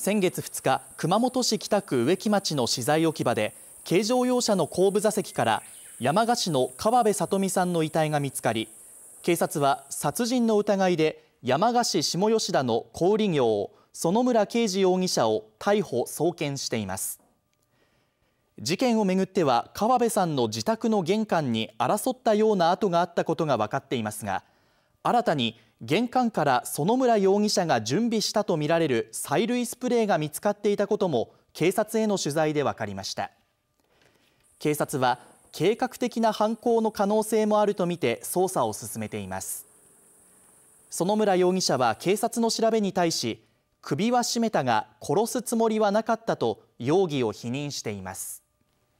先月2日熊本市北区植木町の資材置き場で軽乗用車の後部座席から山鹿市の川辺里美さんの遺体が見つかり警察は殺人の疑いで山鹿市下吉田の小売業園村刑事容疑者を逮捕・送検しています事件をめぐっては川辺さんの自宅の玄関に争ったような跡があったことが分かっていますが新たに玄関から園村容疑者が準備したとみられる催涙スプレーが見つかっていたことも警察への取材で分かりました警察は計画的な犯行の可能性もあるとみて捜査を進めています園村容疑者は警察の調べに対し首は絞めたが殺すつもりはなかったと容疑を否認しています